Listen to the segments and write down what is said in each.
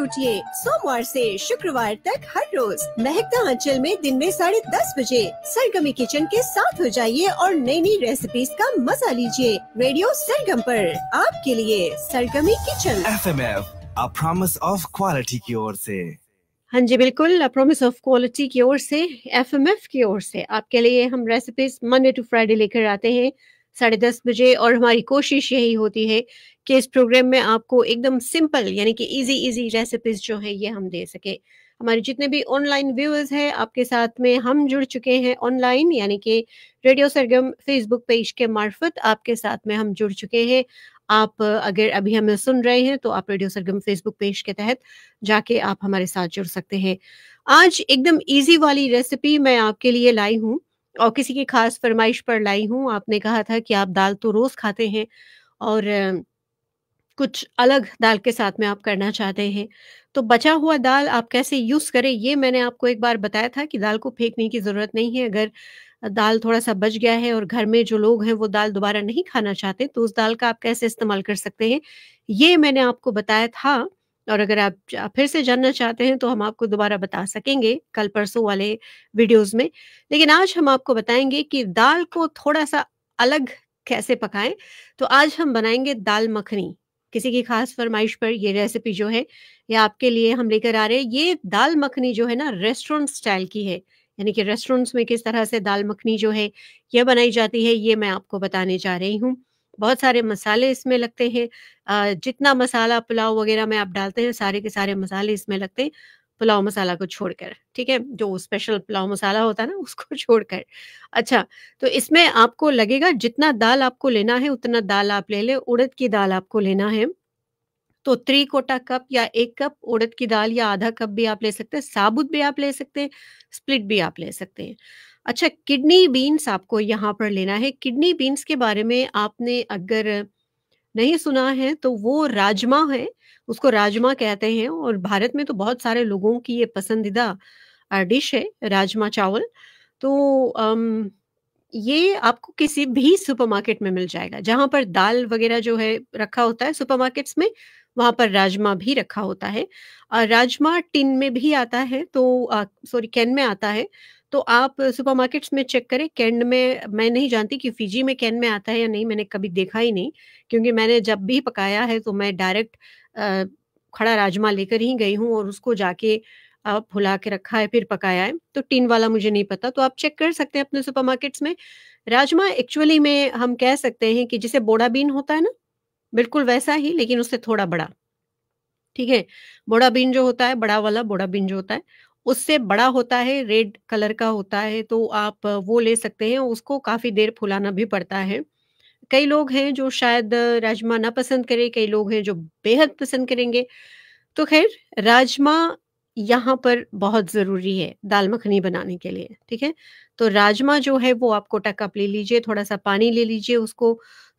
उठिए सोमवार से शुक्रवार तक हर रोज महकता अंचल में दिन में साढ़े दस बजे सरगमी किचन के साथ हो जाइए और नई नई रेसिपीज का मजा लीजिए रेडियो सरगम पर आपके लिए सरगमी kitchen F M F promise of quality की ओर से हाँ जी बिल्कुल प्रॉमिस ऑफ क्वालिटी की ओर से एफ की ओर से आपके लिए हम रेसिपीज मंडे टू फ्राइडे लेकर आते हैं साढ़े दस बजे और हमारी कोशिश यही होती है कि इस प्रोग्राम में आपको एकदम सिंपल यानी कि इजी इजी रेसिपीज जो है ये हम दे सके हमारे जितने भी ऑनलाइन व्यूअर्स हैं आपके साथ में हम जुड़ चुके हैं ऑनलाइन यानी कि रेडियो सरगम फेसबुक पेज के मार्फत आपके साथ में हम जुड़ चुके हैं आप अगर अभी हमें सुन रहे हैं तो आप रेडियो सरगम फेसबुक पेज के तहत जाके आप हमारे साथ जुड़ सकते हैं आज एकदम इजी वाली रेसिपी मैं आपके लिए लाई हूँ और किसी की खास फरमाइश पर लाई हूँ आपने कहा था कि आप दाल तो रोज खाते हैं और कुछ अलग दाल के साथ में आप करना चाहते हैं तो बचा हुआ दाल आप कैसे यूज़ करें ये मैंने आपको एक बार बताया था कि दाल को फेंकने की ज़रूरत नहीं है अगर दाल थोड़ा सा बच गया है और घर में जो लोग हैं वो दाल दोबारा नहीं खाना चाहते तो उस दाल का आप कैसे इस्तेमाल कर सकते हैं ये मैंने आपको बताया था और अगर आप फिर से जानना चाहते हैं तो हम आपको दोबारा बता सकेंगे कल परसों वाले वीडियोस में लेकिन आज हम आपको बताएंगे कि दाल को थोड़ा सा अलग कैसे पकाएं तो आज हम बनाएंगे दाल मखनी किसी की खास फरमाइश पर ये रेसिपी जो है ये आपके लिए हम लेकर आ रहे हैं ये दाल मखनी जो है ना रेस्टोरेंट स्टाइल की है यानी कि रेस्टोरेंट्स में किस तरह से दाल मखनी जो है यह बनाई जाती है ये मैं आपको बताने जा रही हूँ बहुत सारे मसाले इसमें लगते हैं जितना मसाला पुलाव वगैरह में आप डालते हैं सारे के सारे मसाले इसमें लगते हैं पुलाव मसाला को छोड़कर ठीक है जो स्पेशल पुलाव मसाला होता है ना उसको छोड़कर अच्छा तो इसमें आपको लगेगा जितना दाल आपको लेना है उतना दाल आप ले ले उड़द की दाल आपको लेना है तो त्री कोटा कप या एक कप उड़द की दाल या आधा कप भी आप ले सकते हैं साबुत भी आप ले सकते हैं स्प्लिट भी आप ले सकते हैं अच्छा किडनी बीन्स आपको यहाँ पर लेना है किडनी बीन्स के बारे में आपने अगर नहीं सुना है तो वो राजमा है उसको राजमा कहते हैं और भारत में तो बहुत सारे लोगों की ये पसंदीदा डिश है राजमा चावल तो अम, ये आपको किसी भी सुपरमार्केट में मिल जाएगा जहां पर दाल वगैरह जो है रखा होता है सुपरमार्केट्स में वहां पर राजमा भी रखा होता है राजमा टिन में भी आता है तो सॉरी कैन में आता है तो आप सुपरमार्केट्स में चेक करें कैन में मैं नहीं जानती कि फिजी में कैन में आता है या नहीं मैंने कभी देखा ही नहीं क्योंकि मैंने जब भी पकाया है तो मैं डायरेक्ट खड़ा राजमा लेकर ही गई हूँ और उसको जाके आप फुला के रखा है फिर पकाया है तो टीन वाला मुझे नहीं पता तो आप चेक कर सकते हैं अपने सुपरमार्केट्स में राजमा एक्चुअली में हम कह सकते हैं कि जिसे बोड़ा बीन होता है ना बिल्कुल वैसा ही लेकिन उससे थोड़ा बड़ा ठीक है बोड़ा बीन जो होता है बड़ा वाला बोड़ा बीन जो होता है उससे बड़ा होता है रेड कलर का होता है तो आप वो ले सकते हैं उसको काफ़ी देर फुलाना भी पड़ता है कई लोग हैं जो शायद राजमा ना पसंद करें कई लोग हैं जो बेहद पसंद करेंगे तो खैर राजमा यहाँ पर बहुत ज़रूरी है दाल मखनी बनाने के लिए ठीक है तो राजमा जो है वो आपको टकअप ले लीजिए थोड़ा सा पानी ले लीजिए उसको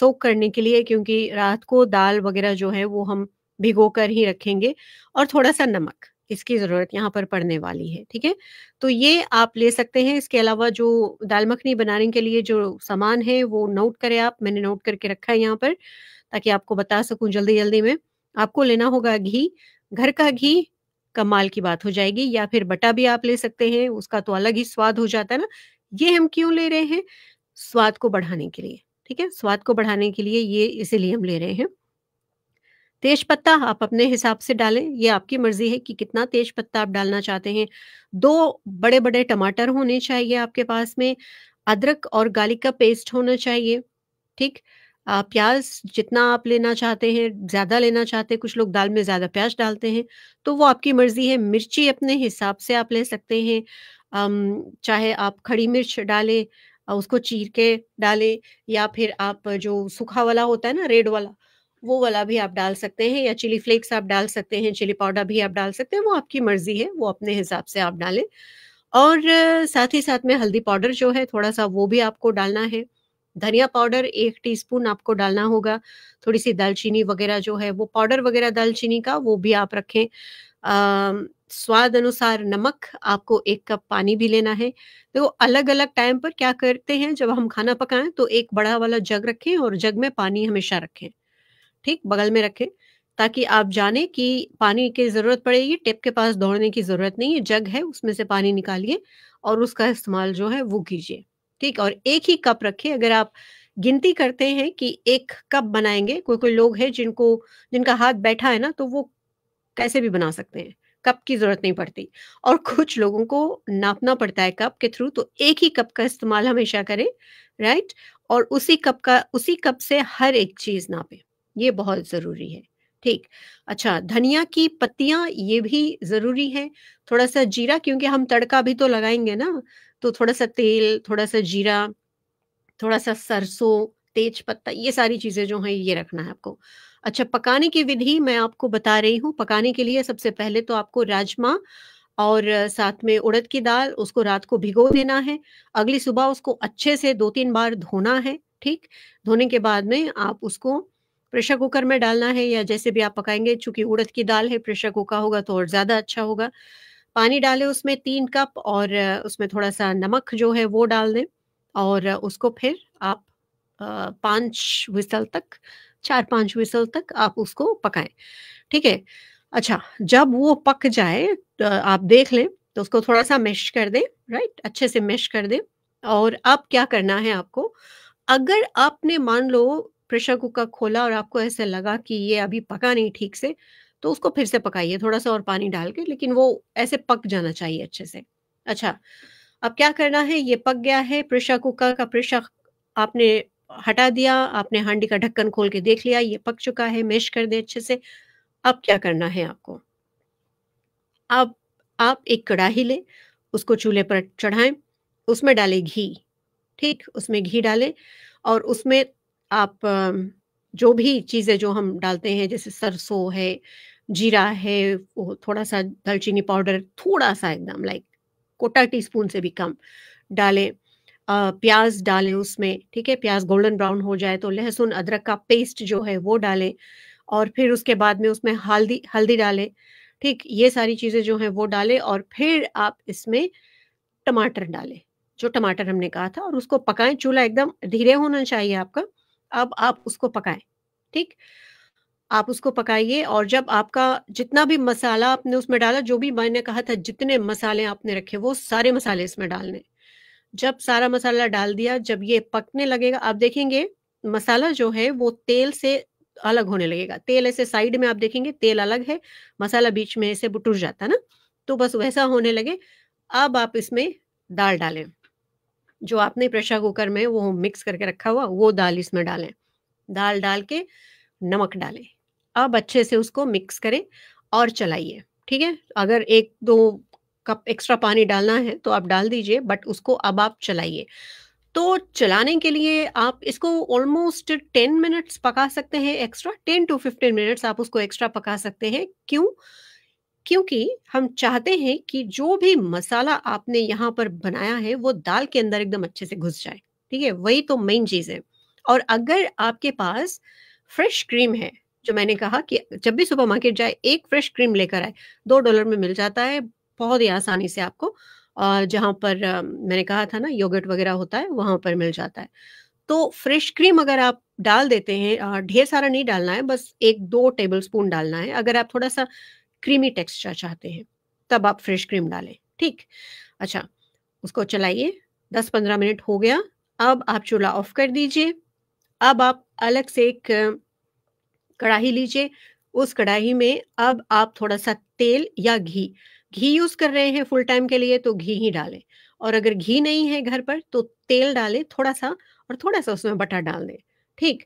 सोख करने के लिए क्योंकि रात को दाल वगैरह जो है वो हम भिगो कर ही रखेंगे और थोड़ा सा नमक इसकी ज़रूरत यहाँ पर पड़ने वाली है ठीक है तो ये आप ले सकते हैं इसके अलावा जो दाल मखनी बनाने के लिए जो सामान है वो नोट करें आप मैंने नोट करके रखा है यहाँ पर ताकि आपको बता सकूं जल्दी जल्दी में आपको लेना होगा घी घर का घी कमाल की बात हो जाएगी या फिर बटा भी आप ले सकते हैं उसका तो अलग ही स्वाद हो जाता है ना ये हम क्यों ले रहे हैं स्वाद को बढ़ाने के लिए ठीक है स्वाद को बढ़ाने के लिए ये इसीलिए हम ले रहे हैं तेज पत्ता आप अपने हिसाब से डालें ये आपकी मर्जी है कि कितना तेज पत्ता आप डालना चाहते हैं दो बड़े बड़े टमाटर होने चाहिए आपके पास में अदरक और गार्लिक का पेस्ट होना चाहिए ठीक प्याज जितना आप लेना चाहते हैं ज़्यादा लेना चाहते हैं कुछ लोग दाल में ज़्यादा प्याज डालते हैं तो वो आपकी मर्ज़ी है मिर्ची अपने हिसाब से आप ले सकते हैं चाहे आप खड़ी मिर्च डालें उसको चीर के डालें या फिर आप जो सूखा वाला होता है ना रेड वाला वो वाला भी आप डाल सकते हैं या चिली फ्लेक्स आप डाल सकते हैं चिली पाउडर भी आप डाल सकते हैं वो आपकी मर्जी है वो अपने हिसाब से आप डालें और साथ ही साथ में हल्दी पाउडर जो है थोड़ा सा वो भी आपको डालना है धनिया पाउडर एक टीस्पून आपको डालना होगा थोड़ी सी दालचीनी वगैरह जो है वो पाउडर वगैरह दालचीनी का वो भी आप रखें स्वाद अनुसार नमक आपको एक कप पानी भी लेना है देखो अलग अलग टाइम पर क्या करते हैं जब हम खाना पकाएं तो एक बड़ा वाला जग रखें और जग में पानी हमेशा रखें ठीक बगल में रखें ताकि आप जाने कि पानी की ज़रूरत पड़ेगी टिप के पास दौड़ने की ज़रूरत नहीं है जग है उसमें से पानी निकालिए और उसका इस्तेमाल जो है वो कीजिए ठीक और एक ही कप रखिए अगर आप गिनती करते हैं कि एक कप बनाएंगे कोई कोई लोग हैं जिनको जिनका हाथ बैठा है ना तो वो कैसे भी बना सकते हैं कप की जरूरत नहीं पड़ती और कुछ लोगों को नापना पड़ता है कप के थ्रू तो एक ही कप का इस्तेमाल हमेशा करें राइट और उसी कप का उसी कप से हर एक चीज नापें ये बहुत ज़रूरी है ठीक अच्छा धनिया की पत्तियां ये भी जरूरी है थोड़ा सा जीरा क्योंकि हम तड़का भी तो लगाएंगे ना तो थोड़ा सा तेल थोड़ा सा जीरा थोड़ा सा सरसों तेज पत्ता ये सारी चीजें जो है ये रखना है आपको अच्छा पकाने की विधि मैं आपको बता रही हूँ पकाने के लिए सबसे पहले तो आपको राजमा और साथ में उड़द की दाल उसको रात को भिगो देना है अगली सुबह उसको अच्छे से दो तीन बार धोना है ठीक धोने के बाद में आप उसको प्रेशर कुकर में डालना है या जैसे भी आप पकाएंगे चूंकि उड़द की दाल है प्रेशर कुकर होगा तो और ज़्यादा अच्छा होगा पानी डालें उसमें तीन कप और उसमें थोड़ा सा नमक जो है वो डाल दें और उसको फिर आप पाँच विसल तक चार पाँच विसल तक आप उसको पकाएं ठीक है अच्छा जब वो पक जाए तो आप देख लें तो उसको थोड़ा सा मैश कर दें राइट अच्छे से मैश कर दें और अब क्या करना है आपको अगर आपने मान लो प्रेशर कुकर खोला और आपको ऐसे लगा कि ये अभी पका नहीं ठीक से तो उसको फिर से पकाइए थोड़ा सा और पानी डाल के लेकिन वो ऐसे पक जाना चाहिए अच्छे से अच्छा अब क्या करना है ये पक गया है प्रेशर कुकर का प्रेशर आपने हटा दिया आपने हांडी का ढक्कन खोल के देख लिया ये पक चुका है मेश कर दे अच्छे से अब क्या करना है आपको अब आप एक कड़ाही ले उसको चूल्हे पर चढ़ाएं उसमें डालें घी ठीक उसमें घी डालें और उसमें आप जो भी चीज़ें जो हम डालते हैं जैसे सरसों है जीरा है वो थोड़ा सा दालचीनी पाउडर थोड़ा सा एकदम लाइक कोटा टीस्पून से भी कम डालें प्याज डालें उसमें ठीक है प्याज गोल्डन ब्राउन हो जाए तो लहसुन अदरक का पेस्ट जो है वो डालें और फिर उसके बाद में उसमें हल्दी हल्दी डालें ठीक ये सारी चीज़ें जो हैं वो डालें और फिर आप इसमें टमाटर डालें जो टमाटर हमने कहा था और उसको पकाएं चूल्हा एकदम धीरे होना चाहिए आपका अब आप उसको पकाएं ठीक आप उसको पकाइए और जब आपका जितना भी मसाला आपने उसमें डाला जो भी मैंने कहा था जितने मसाले आपने रखे वो सारे मसाले इसमें डालने जब सारा मसाला डाल दिया जब ये पकने लगेगा आप देखेंगे मसाला जो है वो तेल से अलग होने लगेगा तेल ऐसे साइड में आप देखेंगे तेल अलग है मसाला बीच में ऐसे बुटुर जाता ना तो बस वैसा होने लगे अब आप इसमें दाल डालें जो आपने प्रेशर कुकर में वो मिक्स करके रखा हुआ वो दाल इसमें डालें दाल डाल के नमक डालें अब अच्छे से उसको मिक्स करें और चलाइए ठीक है अगर एक दो कप एक्स्ट्रा पानी डालना है तो आप डाल दीजिए बट उसको अब आप चलाइए तो चलाने के लिए आप इसको ऑलमोस्ट टेन मिनट्स पका सकते हैं extra ten to fifteen minutes आप उसको एक्स्ट्रा पका सकते हैं क्यों क्योंकि हम चाहते हैं कि जो भी मसाला आपने यहाँ पर बनाया है वो दाल के अंदर एकदम अच्छे से घुस जाए ठीक है वही तो मेन चीज है और अगर आपके पास फ्रेश क्रीम है जो मैंने कहा कि जब भी सुपर मार्केट जाए एक फ्रेश क्रीम लेकर आए दो डॉलर में मिल जाता है बहुत ही आसानी से आपको और जहाँ पर मैंने कहा था ना योगर्ट वगैरह होता है वहां पर मिल जाता है तो फ्रेश क्रीम अगर आप डाल देते हैं ढेर सारा नहीं डालना है बस एक दो टेबल स्पून डालना है अगर आप थोड़ा सा क्रीमी टेक्सचर चाहते हैं तब आप फ्रेश क्रीम डालें ठीक अच्छा उसको चलाइए दस पंद्रह मिनट हो गया अब आप चूल्हा ऑफ कर दीजिए अब आप अलग से एक कढ़ाई लीजिए उस कढ़ाई में अब आप थोड़ा सा तेल या घी घी यूज कर रहे हैं फुल टाइम के लिए तो घी ही डालें और अगर घी नहीं है घर पर तो तेल डालें थोड़ा सा और थोड़ा सा उसमें बटर डाल दें ठीक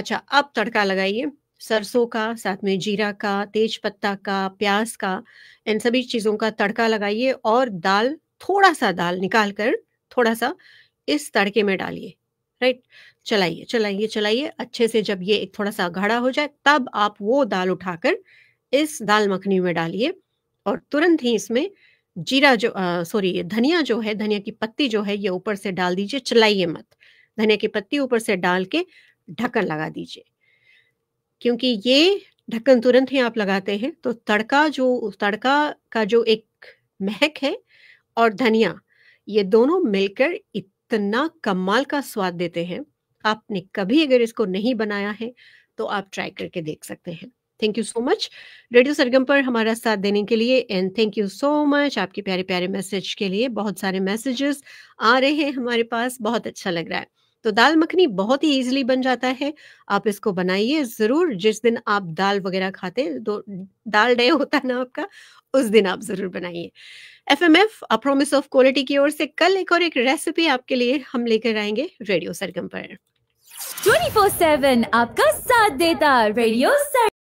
अच्छा अब तड़का लगाइए सरसों का साथ में जीरा का तेज पत्ता का प्याज का इन सभी चीज़ों का तड़का लगाइए और दाल थोड़ा सा दाल निकाल कर थोड़ा सा इस तड़के में डालिए राइट चलाइए चलाइए चलाइए अच्छे से जब ये एक थोड़ा सा गाढ़ा हो जाए तब आप वो दाल उठाकर इस दाल मखनी में डालिए और तुरंत ही इसमें जीरा जो सॉरी धनिया जो है धनिया की पत्ती जो है ये ऊपर से डाल दीजिए चलाइए मत धनिया की पत्ती ऊपर से डाल के ढक्कन लगा दीजिए क्योंकि ये ढक्कन तुरंत ही आप लगाते हैं तो तड़का जो तड़का का जो एक महक है और धनिया ये दोनों मिलकर इतना कमाल का स्वाद देते हैं आपने कभी अगर इसको नहीं बनाया है तो आप ट्राई करके देख सकते हैं thank you so much radio Sargam पर हमारा साथ देने के लिए and thank you so much आपके प्यारे प्यारे मैसेज के लिए बहुत सारे मैसेजेस आ रहे हैं हमारे पास बहुत अच्छा लग रहा है तो दाल मखनी बहुत ही इजीली बन जाता है आप इसको बनाइए जरूर जिस दिन आप दाल वगैरह खाते तो दाल डे होता है ना आपका उस दिन आप जरूर बनाइए F M F promise of quality की ओर से कल एक और एक रेसिपी आपके लिए हम लेकर आएंगे रेडियो सरगम पर फोर सेवन आपका साथ देता रेडियो सर